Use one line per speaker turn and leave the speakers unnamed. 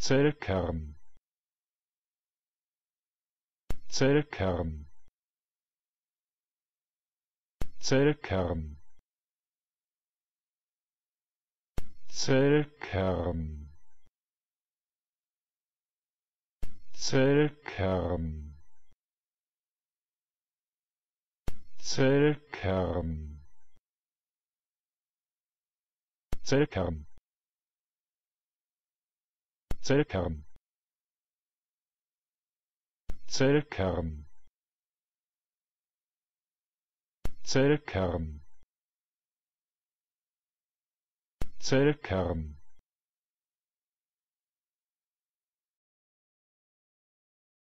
Zellkern Zellkern Zellkern Zellkern Zellkern Zellkern Zellkern Zellkern Zellkern Zellkern Zellkern